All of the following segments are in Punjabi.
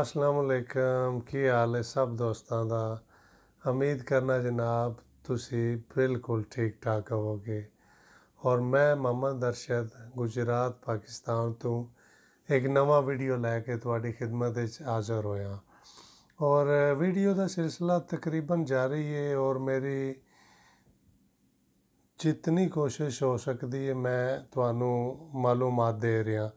ਅਸਲਾਮ ਅਲੈਕਮ ਕੀ ਹਾਲ ਹੈ ਸਭ ਦੋਸਤਾਂ ਦਾ ਉਮੀਦ ਕਰਨਾ ਜਨਾਬ ਤੁਸੀਂ ਬਿਲਕੁਲ ਠੀਕ ਠਾਕ ਹੋਵੋਗੇ ਔਰ ਮੈਂ ਮੁਹੰਮਦ ਦਰਸ਼ਦ ਗੁਜਰਾਤ ਪਾਕਿਸਤਾਨ ਤੋਂ ਇੱਕ ਨਵਾਂ ਵੀਡੀਓ ਲੈ ਕੇ ਤੁਹਾਡੀ ਖidmat ਵਿੱਚ ਹਾਜ਼ਰ ਹੋਇਆ ਔਰ ਵੀਡੀਓ ਦਾ ਸਿਲਸਿਲਾ ਤਕਰੀਬਨ ਜਾਰੀ ਹੈ ਔਰ ਮੇਰੀ ਜਿੰਨੀ ਕੋਸ਼ਿਸ਼ ਹੋ ਸਕਦੀ ਹੈ ਮੈਂ ਤੁਹਾਨੂੰ ਮਾਲੂਮਾਤ ਦੇ ਰਿਹਾ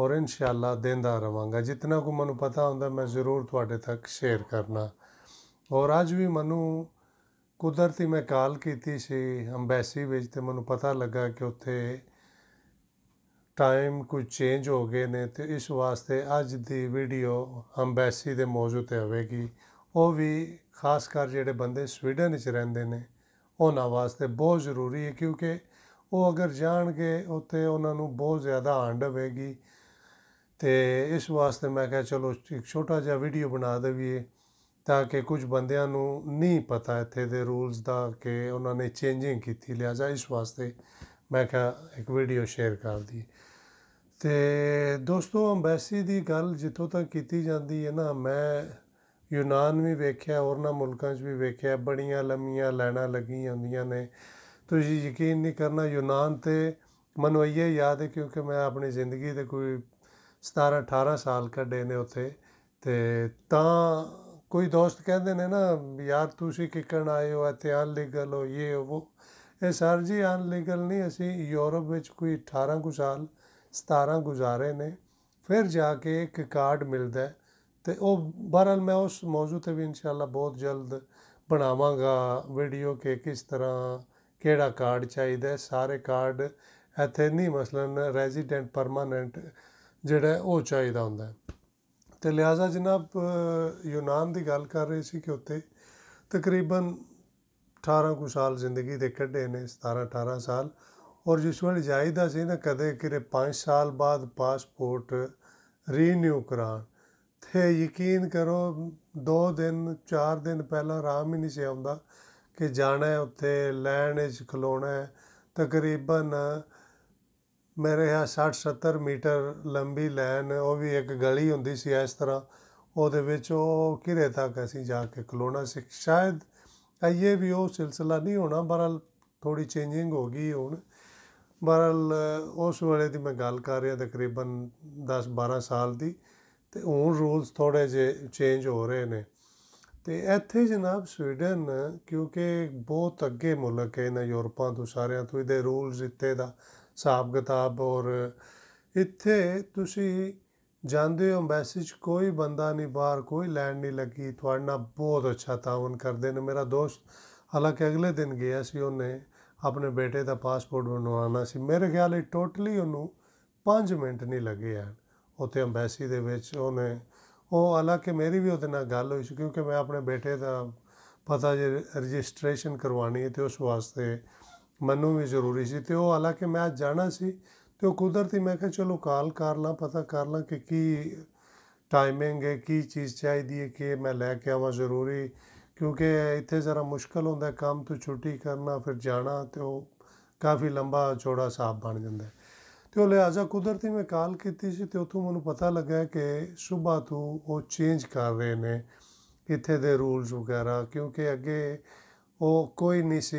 ਔਰ ਇਨਸ਼ਾਅੱਲਾ ਦਿੰਦਾ ਰਵਾਂਗਾ ਜਿੰਨਾ ਕੋ ਮੈਨੂੰ ਪਤਾ ਹੁੰਦਾ ਮੈਂ ਜ਼ਰੂਰ ਤੁਹਾਡੇ ਤੱਕ ਸ਼ੇਅਰ ਕਰਨਾ ਔਰ ਅੱਜ ਵੀ ਮਨੂੰ ਕੁਦਰਤੀ ਮੈਂ ਕਾਲ ਕੀਤੀ ਸੀ ਅੰਬੈਸੀ ਵਿੱਚ ਤੇ ਮੈਨੂੰ ਪਤਾ ਲੱਗਾ ਕਿ ਉੱਥੇ ਟਾਈਮ ਕੁਝ ਚੇਂਜ ਹੋ ਗਏ ਨੇ ਤੇ ਇਸ ਵਾਸਤੇ ਅੱਜ ਦੀ ਵੀਡੀਓ ਅੰਬੈਸੀ ਦੇ ਮੌਜੂਦ ਤੇ ਹੋਵੇਗੀ ਉਹ ਵੀ ਖਾਸ ਕਰ ਜਿਹੜੇ ਬੰਦੇ ਸਵੀਡਨ ਵਿੱਚ ਰਹਿੰਦੇ ਨੇ ਉਹਨਾਂ ਵਾਸਤੇ ਬਹੁਤ ਜ਼ਰੂਰੀ ਹੈ ਕਿਉਂਕਿ ਉਹ ਅਗਰ ਜਾਣਗੇ ਉੱਥੇ ਉਹਨਾਂ ਨੂੰ ਬਹੁਤ ਜ਼ਿਆਦਾ ਆਂਡ ਹੋਵੇਗੀ ਤੇ ਇਸ ਵਾਸਤੇ ਮੈਂ ਕਿਹਾ ਚਲੋ ਇੱਕ ਛੋਟਾ ਜਿਹਾ ਵੀਡੀਓ ਬਣਾ ਦਵੀਏ ਤਾਂ ਕਿ ਕੁਝ ਬੰਦਿਆਂ ਨੂੰ ਨਹੀਂ ਪਤਾ ਇੱਥੇ ਦੇ ਰੂਲਸ ਦਾ ਕਿ ਉਹਨਾਂ ਨੇ ਚੇਂਜਿੰਗ ਕੀਤੀ ਲਿਆ ਜਾ ਇਸ ਵਾਸਤੇ ਮੈਂ ਕਿਹਾ ਇੱਕ ਵੀਡੀਓ ਸ਼ੇਅਰ ਕਰ ਦੀ ਤੇ ਦੋਸਤੋ ਐਮਬੈਸੀ ਦੀ ਗੱਲ ਜਿੱਥੋਂ ਤੱਕ ਕੀਤੀ ਜਾਂਦੀ ਹੈ ਨਾ ਮੈਂ ਯੂਨਾਨ ਵੀ ਵੇਖਿਆ ਹੋਰਨਾਂ ਮੁਲਕਾਂ 'ਚ ਵੀ ਵੇਖਿਆ ਬੜੀਆਂ ਲੰਮੀਆਂ ਲੈਣਾ ਲੱਗੀਆਂ ਹੁੰਦੀਆਂ ਨੇ ਤੁਸੀਂ ਯਕੀਨ ਨਹੀਂ ਕਰਨਾ ਯੂਨਾਨ ਤੇ ਮਨੋਈਏ ਯਾਦ ਹੈ ਕਿਉਂਕਿ ਮੈਂ ਆਪਣੀ ਜ਼ਿੰਦਗੀ ਦੇ ਕੋਈ 17 18 ਸਾਲ ਕੱਢੇ ਨੇ ਉੱਥੇ ਤੇ ਤਾਂ ਕੋਈ ਦੋਸਤ ਕਹਿੰਦੇ ਨੇ ਨਾ ਯਾਰ ਤੁਸੀਂ ਕਿਕਣ ਆਏ ਹੋ ਤੇ ਲੀਗਲ ਹੋ ਇਹ ਉਹ ਇਹ ਸਰ ਜੀ ਅਨਲੀਗਲ ਨਹੀਂ ਅਸੀਂ ਯੂਰਪ ਵਿੱਚ ਕੋਈ 18 ਕੁ ਸਾਲ 17 ਗੁਜ਼ਾਰੇ ਨੇ ਫਿਰ ਜਾ ਕੇ ਇੱਕ ਕਾਰਡ ਮਿਲਦਾ ਤੇ ਉਹ ਬਹਰਲ ਮੈਂ ਉਸ ਮੌਜੂਦ ਤੇ ਵੀ ਇਨਸ਼ਾਅੱਲਾ ਬਹੁਤ ਜਲਦ ਬਣਾਵਾਂਗਾ ਵੀਡੀਓ ਕਿ ਕਿਸ ਤਰ੍ਹਾਂ ਕਿਹੜਾ ਕਾਰਡ ਚਾਹੀਦਾ ਸਾਰੇ ਕਾਰਡ ਇੱਥੇ ਨਹੀਂ ਮਸਲਨ ਰੈਜ਼ੀਡੈਂਟ ਪਰਮਾਨੈਂਟ ਜਿਹੜਾ ਉਹ ਚਾਹੀਦਾ ਹੁੰਦਾ ਤੇ ਲਿਆਜ਼ਾ ਜਨਾਬ ਯੂਨਾਨ ਦੀ ਗੱਲ ਕਰ ਰਹੇ ਸੀ ਕਿ ਉੱਤੇ ਤਕਰੀਬਨ 18 ਕੁ ਸਾਲ ਜ਼ਿੰਦਗੀ ਦੇ ਕੱਢੇ ਨੇ 17 18 ਸਾਲ ਔਰ ਜਿਸ ਵੇਲੇ ਜਾਇਦਾ ਸੀ ਨਾ ਕਦੇ ਕਿਰੇ 5 ਸਾਲ ਬਾਅਦ ਪਾਸਪੋਰਟ ਰੀਨਿਊ ਕਰਾਂ ਤੇ ਯਕੀਨ ਕਰੋ 2 ਦਿਨ 4 ਦਿਨ ਪਹਿਲਾਂ ਆਰਾਮ ਹੀ ਨਹੀਂ ਸੀ ਆਉਂਦਾ ਕਿ ਜਾਣਾ ਹੈ ਉੱਥੇ ਲੈਣ 'ਚ ਖਲੋਣਾ ਹੈ ਤਕਰੀਬਨ ਮੇਰੇ ਆ 60 70 ਮੀਟਰ ਲੰਬੀ ਲਾਈਨ ਉਹ ਵੀ ਇੱਕ ਗਲੀ ਹੁੰਦੀ ਸੀ ਇਸ ਤਰ੍ਹਾਂ ਉਹਦੇ ਵਿੱਚ ਉਹ ਕਿਰੇ ਤੱਕ ਅਸੀਂ ਜਾ ਕੇ ਕਲੋਨਾ ਸੀ ਸ਼ਾਇਦ ਇਹ ਵੀ ਉਹ ਸਿਲਸਿਲਾ ਨਹੀਂ ਹੋਣਾ ਬਰਲ ਥੋੜੀ ਚੇਂਜਿੰਗ ਹੋ ਗਈ ਹੁਣ ਬਰਲ ਉਸ ਵੇਲੇ ਦੀ ਮੈਂ ਗੱਲ ਕਰ ਰਿਹਾ ਤਕਰੀਬਨ 10 12 ਸਾਲ ਦੀ ਤੇ ਹੁਣ ਰੂਲਸ ਥੋੜੇ ਜੇ ਚੇਂਜ ਹੋ ਰਹੇ ਨੇ ਤੇ ਇੱਥੇ ਜਨਾਬ ਸਵੀਡਨ ਕਿਉਂਕਿ ਬਹੁਤ ਅੱਗੇ ਮੁਲਕ ਹੈ ਨਾ ਯੂਰਪਾਂ ਤੋਂ ਸਾਰਿਆਂ ਤੋਂ ਇਹਦੇ ਰੂਲਸ ਇੱਥੇ ਦਾ ਹਿਸਾਬ ਕਿਤਾਬ ਔਰ ਇੱਥੇ ਤੁਸੀਂ ਜਾਂਦੇ ਹੋ ਐਮਬੈਸੀ 'ਚ ਕੋਈ ਬੰਦਾ ਨਹੀਂ ਬਾਹਰ ਕੋਈ ਲੈਂਡ ਨਹੀਂ ਲੱਗੀ ਤੁਹਾਡਾ ਬਹੁਤ ਅੱਛਾ ਤਾਵਨ ਕਰਦੇ ਨੇ ਮੇਰਾ ਦੋਸਤ ਹਾਲਾਂਕਿ ਅਗਲੇ ਦਿਨ ਗਿਆ ਸੀ ਉਹਨੇ ਆਪਣੇ ਬੇਟੇ ਦਾ ਪਾਸਪੋਰਟ ਬਣਵਾਉਣਾ ਸੀ ਮੇਰੇ ਖਿਆਲ ਇਹ ਟੋਟਲੀ ਉਹਨੂੰ 5 ਮਿੰਟ ਨਹੀਂ ਲੱਗੇ ਆ ਉੱਥੇ ਐਮਬੈਸੀ ਦੇ ਵਿੱਚ ਉਹਨੇ ਉਹ ਹਾਲਾਂਕਿ ਮੇਰੀ ਵੀ ਉਹਦੇ ਨਾਲ ਗੱਲ ਹੋਈ ਸੀ ਕਿਉਂਕਿ ਮੈਂ ਆਪਣੇ ਬੇਟੇ ਦਾ ਪਤਾ ਜੇ ਰਜਿਸਟ੍ਰੇਸ਼ਨ ਕਰਵਾਣੀ ਹੈ ਤੇ ਉਸ ਵਾਸਤੇ ਮੈਨੂੰ ਵੀ ਜ਼ਰੂਰੀ ਸੀ ਤੇ ਉਹ ਹਾਲਾਂਕਿ ਮੈਂ ਅੱਜ ਜਾਣਾ ਸੀ ਤੇ ਉਹ ਕੁਦਰਤੀ ਮੈਂ ਕਿਹਾ ਚਲੋ ਕਾਲ ਕਰ ਲਾਂ ਪਤਾ ਕਰ ਲਾਂ ਕਿ ਕੀ ਟਾਈਮਿੰਗ ਹੈ ਕੀ ਚੀਜ਼ ਚਾਹੀਦੀ ਹੈ ਕਿ ਮੈਂ ਲੈ ਕੇ ਆਵਾਂ ਜ਼ਰੂਰੀ ਕਿਉਂਕਿ ਇੱਥੇ ਜ਼ਰਾ ਮੁਸ਼ਕਲ ਹੁੰਦਾ ਕੰਮ ਤੋਂ ਛੁੱਟੀ ਕਰਨਾ ਫਿਰ ਜਾਣਾ ਤੇ ਉਹ ਕਾਫੀ ਲੰਬਾ ਚੌੜਾ ਸਾਹ ਬਣ ਜਾਂਦਾ ਤੇ ਉਹ ਲਿਆਜ਼ਾ ਕੁਦਰਤੀ ਮੈਂ ਕਾਲ ਕੀਤੀ ਸੀ ਤੇ ਉਥੋਂ ਮੈਨੂੰ ਪਤਾ ਲੱਗਾ ਕਿ ਸਵੇਰ ਤੋਂ ਉਹ ਚੇਂਜ ਕਰ ਰਹੇ ਨੇ ਇੱਥੇ ਦੇ ਰੂਲਸ ਵਗੈਰਾ ਕਿਉਂਕਿ ਅੱਗੇ ਉਹ ਕੋਈ ਨਹੀਂ ਸੀ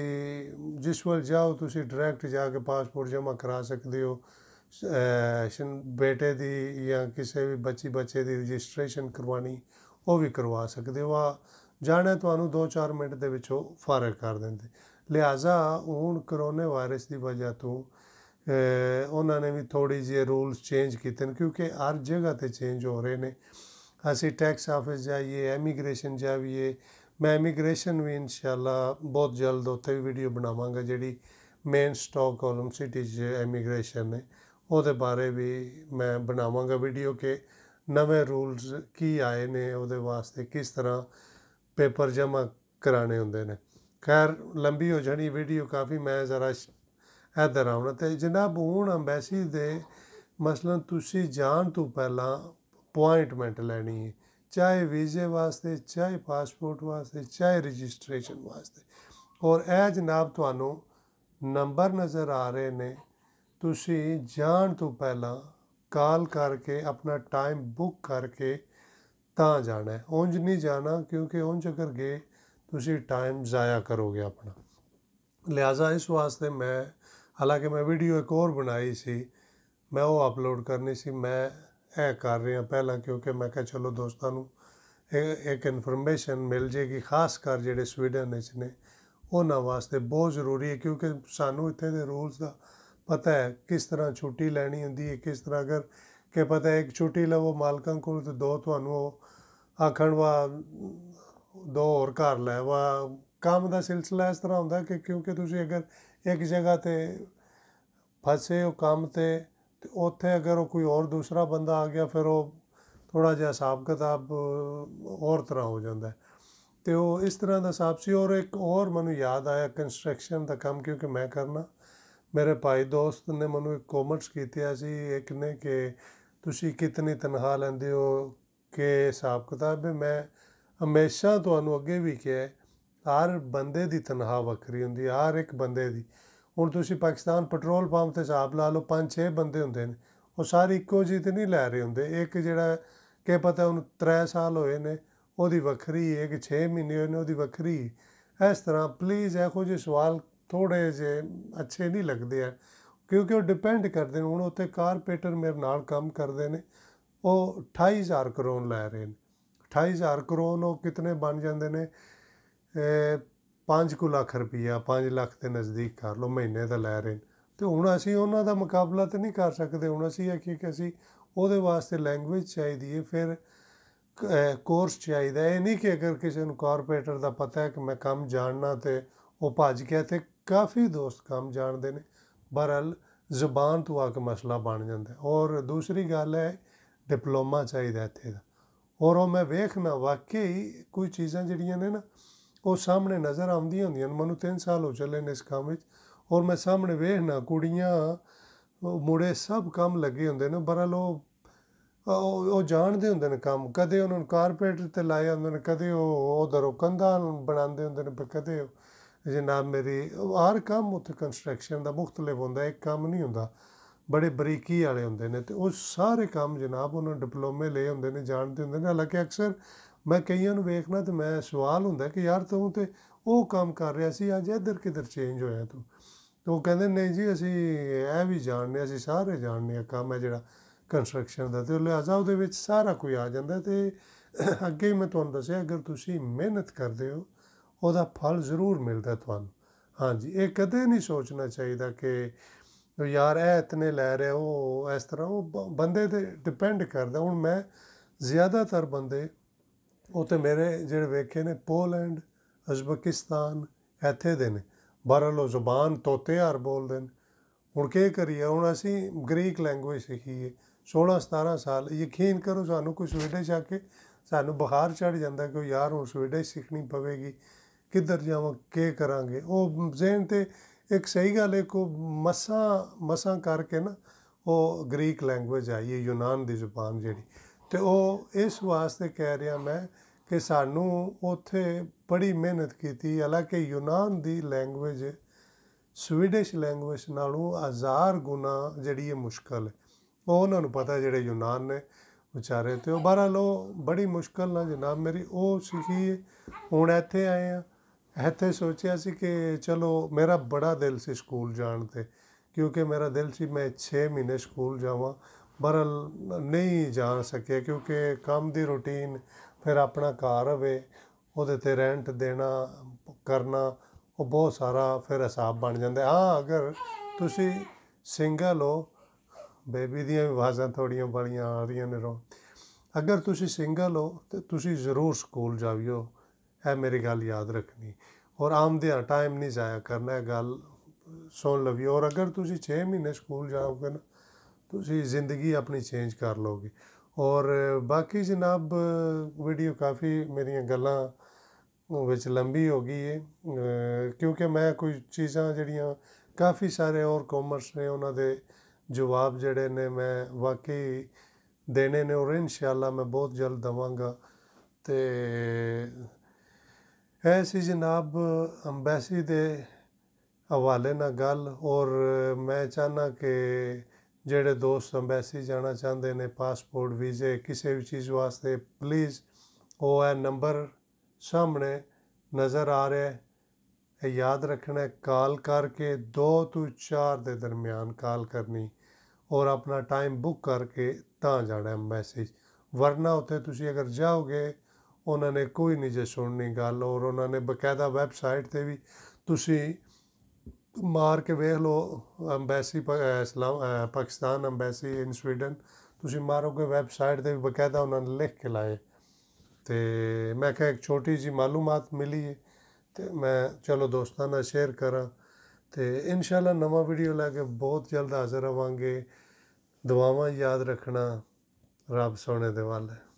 ਜਿਸ ਵੱਲ ਜਾਓ ਤੁਸੀਂ ਡਾਇਰੈਕਟ ਜਾ ਕੇ ਪਾਸਪੋਰਟ ਜਮਾ ਕਰਾ ਸਕਦੇ ਹੋ ਬੇਟੇ ਦੀ ਜਾਂ ਕਿਸੇ ਵੀ ਬੱਚੀ ਬੱਚੇ ਦੀ ਰਜਿਸਟ੍ਰੇਸ਼ਨ ਕਰਵਾਣੀ ਉਹ ਵੀ ਕਰਵਾ ਸਕਦੇ ਹੋ ਆ ਜਾਣੇ ਤੁਹਾਨੂੰ 2-4 ਮਿੰਟ ਦੇ ਵਿੱਚ ਉਹ ਫਾਰਗ ਕਰ ਦਿੰਦੇ ਲਿਹਾਜ਼ਾ ਹੁਣ ਕਰੋਨਾ ਵਾਇਰਸ ਦੀ ਵਜ੍ਹਾ ਤੋਂ ਉਹਨਾਂ ਨੇ ਵੀ ਥੋੜੀ ਜਿਹੀ ਰੂਲਸ ਚੇਂਜ ਕੀਤੇ ਨੇ ਕਿਉਂਕਿ ਹਰ ਜਗ੍ਹਾ ਤੇ ਚੇਂਜ ਹੋ ਰਹੇ ਨੇ ਅਸੀਂ ਟੈਕਸ ਆਫਿਸ ਜਾਈਏ ਇਮੀਗ੍ਰੇਸ਼ਨ ਜਾਈਏ ਮੈਂ ਇਮੀਗ੍ਰੇਸ਼ਨ ਵੀ ਇਨਸ਼ਾਅੱਲਾ ਬਹੁਤ ਜਲਦ ਉੱਤੇ ਵੀ ਵੀਡੀਓ ਬਣਾਵਾਂਗਾ ਜਿਹੜੀ ਮੇਨ ਸਟਾਕ ਕਾਲਮ ਸਿਟੀ 'ਚ ਇਮੀਗ੍ਰੇਸ਼ਨ ਨੇ ਉਹਦੇ ਬਾਰੇ ਵੀ ਮੈਂ ਬਣਾਵਾਂਗਾ ਵੀਡੀਓ ਕਿ ਨਵੇਂ ਰੂਲਸ ਕੀ ਆਏ ਨੇ ਉਹਦੇ ਵਾਸਤੇ ਕਿਸ ਤਰ੍ਹਾਂ ਪੇਪਰ ਜਮ੍ਹਾਂ ਕਰਾਣੇ ਹੁੰਦੇ ਨੇ ਖੈਰ ਲੰਬੀ ਹੋ ਜਾਣੀ ਵੀਡੀਓ ਕਾਫੀ ਮੈਂ ਜ਼ਰਾ ਇਧਰ ਆਉਣਾ ਤੇ ਜਨਾਬ ਹੁਣ ਐਮਬੈਸੀ ਦੇ ਮਸਲਨ ਤੁਸੀਂ ਜਾਣ ਤੋਂ ਪਹਿਲਾਂ ਅਪਾਇੰਟਮੈਂਟ ਲੈਣੀ ਹੈ ਚਾਹੇ ਵੀਜ਼ੇ ਵਾਸਤੇ ਚਾਹੇ ਪਾਸਪੋਰਟ ਵਾਸਤੇ ਚਾਹੇ ਰਜਿਸਟ੍ਰੇਸ਼ਨ ਵਾਸਤੇ ਔਰ ਇਹ ਜਨਾਬ ਤੁਹਾਨੂੰ ਨੰਬਰ ਨਜ਼ਰ ਆ ਰਹੇ ਨੇ ਤੁਸੀਂ ਜਾਣ ਤੋਂ ਪਹਿਲਾਂ ਕਾਲ ਕਰਕੇ ਆਪਣਾ ਟਾਈਮ ਬੁੱਕ ਕਰਕੇ ਤਾਂ ਜਾਣਾ ਹੈ ਉੰਜ ਨਹੀਂ ਜਾਣਾ ਕਿਉਂਕਿ ਉੰਜ ਅਗਰ ਗਏ ਤੁਸੀਂ ਟਾਈਮ ਜ਼ਾਇਆ ਕਰੋਗੇ ਆਪਣਾ ਲਿਆਜ਼ਾ ਇਸ ਵਾਸਤੇ ਮੈਂ ਹਾਲਾਂਕਿ ਮੈਂ ਵੀਡੀਓ ਇੱਕ ਹੋਰ ਬਣਾਈ ਸੀ ਮੈਂ ਉਹ ਅਪਲੋਡ ਕਰਨੀ ਸੀ ਮੈਂ ਇਹ ਕਰ ਰਿਹਾ ਪਹਿਲਾਂ ਕਿਉਂਕਿ ਮੈਂ ਕਿਹਾ ਚਲੋ ਦੋਸਤਾਂ ਨੂੰ ਇੱਕ ਇਨਫੋਰਮੇਸ਼ਨ ਮਿਲ ਜੇਗੀ ਖਾਸ ਕਰ ਜਿਹੜੇ ਸਵੀਡਨ ਵਿੱਚ ਨੇ ਉਹਨਾਂ ਵਾਸਤੇ ਬਹੁਤ ਜ਼ਰੂਰੀ ਹੈ ਕਿਉਂਕਿ ਸਾਨੂੰ ਇੱਥੇ ਦੇ ਰੂਲਸ ਦਾ ਪਤਾ ਹੈ ਕਿਸ ਤਰ੍ਹਾਂ ਛੁੱਟੀ ਲੈਣੀ ਹੁੰਦੀ ਹੈ ਕਿਸ ਤਰ੍ਹਾਂ ਅਗਰ ਕਿ ਪਤਾ ਹੈ ਇੱਕ ਛੁੱਟੀ ਲਵੋ ਮਾਲਕਾਂ ਕੋਲ ਤੇ ਦੋ ਤੁਹਾਨੂੰ ਆਖਣ ਵਾ ਦੋ ਹੋਰ ਘਰ ਲੈ ਵਾ ਕੰਮ ਦਾ ਸਿਲਸਿਲਾ ਇਸ ਤਰ੍ਹਾਂ ਹੁੰਦਾ ਕਿ ਕਿਉਂਕਿ ਤੁਸੀਂ ਅਗਰ ਇੱਕ ਜਗ੍ਹਾ ਤੇ ਫਸੇ ਹੋ ਕੰਮ ਤੇ ਤੇ ਉੱਥੇ ਅਗਰ ਉਹ ਕੋਈ ਹੋਰ ਦੂਸਰਾ ਬੰਦਾ ਆ ਗਿਆ ਫਿਰ ਉਹ ਥੋੜਾ ਜਿਹਾ ਹਿਸਾਬ ਕਿਤਾਬ ਹੋਰ ਤਰ੍ਹਾਂ ਹੋ ਜਾਂਦਾ ਤੇ ਉਹ ਇਸ ਤਰ੍ਹਾਂ ਦਾ ਹਿਸਾਬ ਸੀ ਔਰ ਇੱਕ ਹੋਰ ਮੈਨੂੰ ਯਾਦ ਆਇਆ ਕੰਸਟਰਕਸ਼ਨ ਦਾ ਕੰਮ ਕਿਉਂਕਿ ਮੈਂ ਕਰਨਾ ਮੇਰੇ ਭਾਈ ਦੋਸਤ ਨੇ ਮੈਨੂੰ ਇੱਕ ਕਮੈਂਟਸ ਕੀਤਾ ਸੀ ਇੱਕ ਨੇ ਕਿ ਤੁਸੀਂ ਕਿਤਨੀ ਤਨਖਾਹ ਲੈਂਦੇ ਹੋ ਕਿ ਹਿਸਾਬ ਕਿਤਾਬ ਵੀ ਮੈਂ ਹਮੇਸ਼ਾ ਤੁਹਾਨੂੰ ਅੱਗੇ ਵੀ ਕਿਹਾ ਹਰ ਬੰਦੇ ਦੀ ਤਨਖਾਹ ਵੱਖਰੀ ਹੁੰਦੀ ਹਰ ਇੱਕ ਬੰਦੇ ਦੀ ਹੁਣ ਤੁਸੀਂ ਪਾਕਿਸਤਾਨ ਪੈਟਰੋਲ ਪੰਪ ਤੇ ਹਿਸਾਬ ਲਾ ਲਓ 5-6 ਬੰਦੇ ਹੁੰਦੇ ਨੇ ਉਹ ਸਾਰੇ ਇੱਕੋ ਜਿਹੀ ਤੇ ਨਹੀਂ ਲੈ ਰਹੇ ਹੁੰਦੇ ਇੱਕ ਜਿਹੜਾ ਕਿ ਪਤਾ ਉਹਨੂੰ 3 ਸਾਲ ਹੋਏ ਨੇ ਉਹਦੀ ਵੱਖਰੀ ਇੱਕ 6 ਮਹੀਨੇ ਹੋਏ ਨੇ ਉਹਦੀ ਵੱਖਰੀ ਇਸ ਤਰ੍ਹਾਂ ਪਲੀਜ਼ ਇਹੋ ਜਿਹੇ ਸਵਾਲ ਥੋੜੇ ਜੇ ਅੱਛੇ ਨਹੀਂ ਲੱਗਦੇ ਆ ਕਿਉਂਕਿ ਉਹ ਡਿਪੈਂਡ ਕਰਦੇ ਨੇ ਹੁਣ ਉੱਥੇ ਕਾਰਪੇਟਰ ਮੇਰੇ ਨਾਲ ਕੰਮ ਕਰਦੇ ਨੇ ਉਹ 28000 ਕਰੋਨ ਲੈ ਰਹੇ ਨੇ 28000 ਕਰੋਨ ਉਹ ਕਿਤਨੇ ਬਣ ਜਾਂਦੇ ਨੇ 5 ਕੁ ਲੱਖ ਰੁਪਈਆ 5 ਲੱਖ ਦੇ ਨਜ਼ਦੀਕ ਕਰ ਲਓ ਮਹੀਨੇ ਦਾ ਲੈ ਰਹੇ ਤੇ ਹੁਣ ਅਸੀਂ ਉਹਨਾਂ ਦਾ ਮੁਕਾਬਲਾ ਤੇ ਨਹੀਂ ਕਰ ਸਕਦੇ ਹੁਣ ਅਸੀਂ ਇਹ ਕਿ ਅਸੀਂ ਉਹਦੇ ਵਾਸਤੇ ਲੈਂਗੁਏਜ ਚਾਹੀਦੀ ਹੈ ਫਿਰ ਕੋਰਸ ਚਾਹੀਦਾ ਹੈ ਨਹੀਂ ਕਿ ਅਗਰ ਕਿਸੇ ਨੂੰ ਕਾਰਪੋਰੇਟਰ ਦਾ ਪਤਾ ਹੈ ਕਿ ਮੈਂ ਕੰਮ ਜਾਣਨਾ ਤੇ ਉਹ ਭੱਜ ਗਿਆ ਤੇ ਕਾਫੀ ਦੋਸਤ ਕੰਮ ਜਾਣਦੇ ਨੇ ਬਹਰਲ ਜ਼ੁਬਾਨ ਤੋਂ ਆ ਕੇ ਮਸਲਾ ਬਣ ਜਾਂਦਾ ਔਰ ਦੂਸਰੀ ਗੱਲ ਹੈ ਡਿਪਲੋਮਾ ਚਾਹੀਦਾ ਇੱਥੇ ਦਾ ਔਰ ਉਹ ਮੈਂ ਵੇਖਣਾ ਵਾਕਈ ਕੋਈ ਚੀਜ਼ਾਂ ਜਿਹੜੀਆਂ ਨੇ ਨਾ ਉਹ ਸਾਹਮਣੇ ਨਜ਼ਰ ਆਉਂਦੀਆਂ ਹੁੰਦੀਆਂ ਮੈਨੂੰ 3 ਸਾਲ ਹੋ ਚੱਲੇ ਨੇ ਇਸ ਕੰਮ ਵਿੱਚ ਔਰ ਮੈਂ ਸਾਹਮਣੇ ਵੇਖਣਾ ਕੁੜੀਆਂ ਮੁੜੇ ਸਭ ਕੰਮ ਲੱਗੇ ਹੁੰਦੇ ਨੇ ਬਰਾ ਉਹ ਉਹ ਜਾਣਦੇ ਹੁੰਦੇ ਨੇ ਕੰਮ ਕਦੇ ਉਹਨਾਂ ਨੂੰ ਕਾਰਪੇਟ ਤੇ ਲਾਇਆ ਹੁੰਦੇ ਨੇ ਕਦੇ ਉਹ ਉਧਰੋਂ ਕੰਧਾਂ ਬਣਾਉਂਦੇ ਹੁੰਦੇ ਨੇ ਕਦੇ ਜਨਾਬ ਮੇਰੀ ਹਰ ਕੰਮ ਉੱਥੇ ਕੰਸਟਰਕਸ਼ਨ ਦਾ ਮੁxtਲਫ ਹੁੰਦਾ ਇੱਕ ਕੰਮ ਨਹੀਂ ਹੁੰਦਾ ਬੜੇ ਬਰੀਕੀ ਵਾਲੇ ਹੁੰਦੇ ਨੇ ਤੇ ਉਹ ਸਾਰੇ ਕੰਮ ਜਨਾਬ ਉਹਨਾਂ ਡਿਪਲੋਮੇ ਲਏ ਹੁੰਦੇ ਨੇ ਜਾਣਦੇ ਹੁੰਦੇ ਨੇ ਹਾਲਾਂਕਿ ਅਕਸਰ ਮੈਂ ਕਈਆਂ ਨੂੰ ਵੇਖਣਾ ਤੇ ਮੈਂ ਸਵਾਲ ਹੁੰਦਾ ਕਿ ਯਾਰ ਤੂੰ ਤੇ ਉਹ ਕੰਮ ਕਰ ਰਿਹਾ ਸੀ ਅੱਜ ਇੱਧਰ ਕਿੱਧਰ ਚੇਂਜ ਹੋਇਆ ਤੂੰ ਉਹ ਕਹਿੰਦੇ ਨਹੀਂ ਜੀ ਅਸੀਂ ਇਹ ਵੀ ਜਾਣਨੇ ਅਸੀਂ ਸਾਰੇ ਜਾਣਨੇ ਆ ਕੰਮ ਹੈ ਜਿਹੜਾ ਕੰਸਟਰਕਸ਼ਨ ਦਾ ਤੇ ਲਿਹਾਜ਼ਾ ਉਹਦੇ ਵਿੱਚ ਸਾਰਾ ਕੋਈ ਆ ਜਾਂਦਾ ਤੇ ਅੱਗੇ ਮੈਂ ਤੁਹਾਨੂੰ ਦੱਸਿਆ ਅਗਰ ਤੁਸੀਂ ਮਿਹਨਤ ਕਰਦੇ ਹੋ ਉਹਦਾ ਫਲ ਜ਼ਰੂਰ ਮਿਲਦਾ ਤੁਹਾਨੂੰ ਹਾਂਜੀ ਇਹ ਕਦੇ ਨਹੀਂ ਸੋਚਣਾ ਚਾਹੀਦਾ ਕਿ ਯਾਰ ਇਹ ਇਤਨੇ ਲੈ ਰਿਹਾ ਉਹ ਇਸ ਤਰ੍ਹਾਂ ਉਹ ਬੰਦੇ ਤੇ ਡਿਪੈਂਡ ਕਰਦਾ ਹੁਣ ਮੈਂ ਜ਼ਿਆਦਾਤਰ ਬੰਦੇ ਉੱਥੇ ਮੇਰੇ ਜਿਹੜੇ ਵੇਖੇ ਨੇ ਪੋਲੈਂਡ ਅਜ਼ਬਕਿਸਤਾਨ ਇੱਥੇ ਦੇ ਨੇ ਬਹਰਲ ਉਹ ਜ਼ੁਬਾਨ ਤੋਤੇ ਹਰ ਬੋਲਦੇ ਨੇ ਹੁਣ ਕੀ ਕਰੀਏ ਹੁਣ ਅਸੀਂ ਗ੍ਰੀਕ ਲੈਂਗੁਏਜ ਸਿੱਖੀਏ 16 17 ਸਾਲ ਯਕੀਨ ਕਰੋ ਸਾਨੂੰ ਕੋਈ ਸਵੀਡਿਸ਼ ਜਾ ਕੇ ਸਾਨੂੰ ਬੁਖਾਰ ਚੜ ਜਾਂਦਾ ਕਿ ਯਾਰ ਹੁਣ ਹੀ ਸਿੱਖਣੀ ਪਵੇਗੀ ਕਿੱਧਰ ਜਾਵਾਂ ਕੀ ਕਰਾਂਗੇ ਉਹ ਜ਼ਹਿਨ ਤੇ ਇੱਕ ਸਹੀ ਗੱਲ ਹੈ ਕੋ ਮਸਾ ਮਸਾ ਕਰਕੇ ਨਾ ਉਹ ਗ੍ਰੀਕ ਲੈਂਗੁਏਜ ਆਈ ਹੈ ਯੂਨਾਨ ਦੀ ਜ਼ੁਬਾਨ ਜਿਹੜੀ ਤੇ ਉਹ ਇਸ ਵਾਸਤੇ ਕਹਿ ਰਿਹਾ ਮੈਂ ਕਿ ਸਾਨੂੰ ਉਥੇ ਬੜੀ ਮਿਹਨਤ ਕੀਤੀ ਹਾਲਾਂਕਿ ਯੂਨਾਨ ਦੀ ਲੈਂਗੁਏਜ ਸਵੀਡਿਸ਼ ਲੈਂਗੁਏਜ ਨਾਲੋਂ ਹਜ਼ਾਰ ਗੁਣਾ ਜਿਹੜੀ ਇਹ ਮੁਸ਼ਕਲ ਹੈ ਉਹ ਉਹਨਾਂ ਨੂੰ ਪਤਾ ਜਿਹੜੇ ਯੂਨਾਨ ਨੇ ਵਿਚਾਰੇ ਤੇ ਉਹ ਬਾਰਾ ਲੋ ਬੜੀ ਮੁਸ਼ਕਲ ਨਾਲ ਜਨਾਬ ਮੇਰੀ ਉਹ ਸਿੱਖੀ ਹੁਣ ਇੱਥੇ ਆਏ ਆ ਇੱਥੇ ਸੋਚਿਆ ਸੀ ਕਿ ਚਲੋ ਮੇਰਾ ਬੜਾ ਦਿਲ ਸੀ ਸਕੂਲ ਜਾਣ ਤੇ ਕਿਉਂਕਿ ਮੇਰਾ ਦਿਲ ਸੀ ਮੈਂ 6 ਮਹੀਨੇ ਸਕੂਲ ਜਾਵਾਂ ਬਰਲ ਨਹੀਂ ਜਾ ਸਕਿਆ ਕਿਉਂਕਿ ਕੰਮ ਦੀ ਰੁਟੀਨ ਫਿਰ ਆਪਣਾ ਘਰ ਹੋਵੇ ਉਹਦੇ ਤੇ ਰੈਂਟ ਦੇਣਾ ਕਰਨਾ ਉਹ ਬਹੁਤ ਸਾਰਾ ਫਿਰ ਹਿਸਾਬ ਬਣ ਜਾਂਦਾ ਹਾਂ ਅਗਰ ਤੁਸੀਂ ਸਿੰਗਲ ਹੋ ਬੇਬੀ ਦੀਆਂ ਆਵਾਜ਼ਾਂ ਥੋੜੀਆਂ ਬੜੀਆਂ ਆ ਰਹੀਆਂ ਨੇ ਰੋ ਅਗਰ ਤੁਸੀਂ ਸਿੰਗਲ ਹੋ ਤੇ ਤੁਸੀਂ ਜ਼ਰੂਰ ਸਕੂਲ ਜਾਵਿਓ ਇਹ ਮੇਰੀ ਗੱਲ ਯਾਦ ਰੱਖਣੀ ਔਰ ਆਮਦਿਆਂ ਟਾਈਮ ਨਹੀਂ ਜ਼ਾਇਆ ਕਰਨਾ ਇਹ ਗੱਲ ਸੁਣ ਲਵਿਓ ਔਰ ਅਗਰ ਤੁਸੀਂ 6 ਮਹੀਨੇ ਸਕੂਲ ਜਾਓਗੇ ਨਾ ਤੁਸੀਂ ਜ਼ਿੰਦਗੀ ਆਪਣੀ ਚੇਂਜ ਕਰ ਲੋਗੇ ਔਰ ਬਾਕੀ ਜਨਾਬ ਵੀਡੀਓ ਕਾਫੀ ਮੇਰੀਆਂ ਗੱਲਾਂ ਵਿੱਚ ਲੰਬੀ ਹੋ ਗਈ ਹੈ ਕਿਉਂਕਿ ਮੈਂ ਕੋਈ ਚੀਜ਼ਾਂ ਜਿਹੜੀਆਂ ਕਾਫੀ ਸਾਰੇ ਔਰ ਕਾਮਰਸ ਨੇ ਉਹਨਾਂ ਦੇ ਜਵਾਬ ਜਿਹੜੇ ਨੇ ਮੈਂ ਵਾਕਈ ਦੇਣੇ ਨੇ ਔਰ ਇਨਸ਼ਾਅੱਲਾ ਮੈਂ ਬਹੁਤ ਜਲਦ ਦਵਾਂਗਾ ਤੇ ਐਸੀ ਜਨਾਬ ਅੰਬੈਸੀ ਦੇ ਹਵਾਲੇ ਨਾਲ ਗੱਲ ਔਰ ਮੈਂ ਚਾਹਨਾ ਕਿ ਜਿਹੜੇ ਦੋਸਤ ਅੰਬੈਸੀ ਜਾਣਾ ਚਾਹੁੰਦੇ ਨੇ ਪਾਸਪੋਰਟ ਵੀਜ਼ੇ ਕਿਸੇ ਵੀ ਚੀਜ਼ ਵਾਸਤੇ ਪਲੀਜ਼ ਉਹ ਹੈ ਨੰਬਰ ਸਾਹਮਣੇ ਨਜ਼ਰ ਆ ਰਿਹਾ ਹੈ ਇਹ ਯਾਦ ਰੱਖਣਾ ਕਾਲ ਕਰਕੇ 2 ਤੋਂ 4 ਦੇ ਦਰਮਿਆਨ ਕਾਲ ਕਰਨੀ ਔਰ ਆਪਣਾ ਟਾਈਮ ਬੁੱਕ ਕਰਕੇ ਤਾਂ ਜਾਣਾ ਮੈਸੇਜ ਵਰਨਾ ਉੱਤੇ ਤੁਸੀਂ ਅਗਰ ਜਾਓਗੇ ਉਹਨਾਂ ਨੇ ਕੋਈ ਨਹੀਂ ਜੇ ਸੁਣਨੀ ਗੱਲ ਔਰ ਉਹਨਾਂ ਨੇ ਬਕਾਇਦਾ ਵੈਬਸਾਈਟ ਤੇ ਵੀ ਤੁਸੀਂ ਮਾਰ ਕੇ ਵੇਖ ਲਓ ਐਮਬੈਸੀ ਇਸਲਾਮ ਪਾਕਿਸਤਾਨ ਐਮਬੈਸੀ ਇਨ ਸਵੀਡਨ ਤੁਸੀਂ ਮਾਰੋਗੇ ਵੈਬਸਾਈਟ ਤੇ ਵੀ ਬਕਾਇਦਾ ਉਹਨਾਂ ਨੇ ਲਿਖ ਕੇ ਲਾਏ ਤੇ ਮੈਂ ਕਿਹਾ ਇੱਕ ਛੋਟੀ ਜੀ ਮਾਲੂਮਾਤ ਮਿਲੀ ਹੈ ਤੇ ਮੈਂ ਚਲੋ ਦੋਸਤਾਂ ਨਾਲ ਸ਼ੇਅਰ ਕਰਾਂ ਤੇ ਇਨਸ਼ਾਅੱਲਾ ਨਵਾਂ ਵੀਡੀਓ ਲੈ ਕੇ ਬਹੁਤ ਜਲਦ ਹਾਜ਼ਰ ਹੋਵਾਂਗੇ ਦੁਆਵਾਂ ਯਾਦ ਰੱਖਣਾ ਰੱਬ ਸੋਹਣੇ ਦੇ ਵਾਲੇ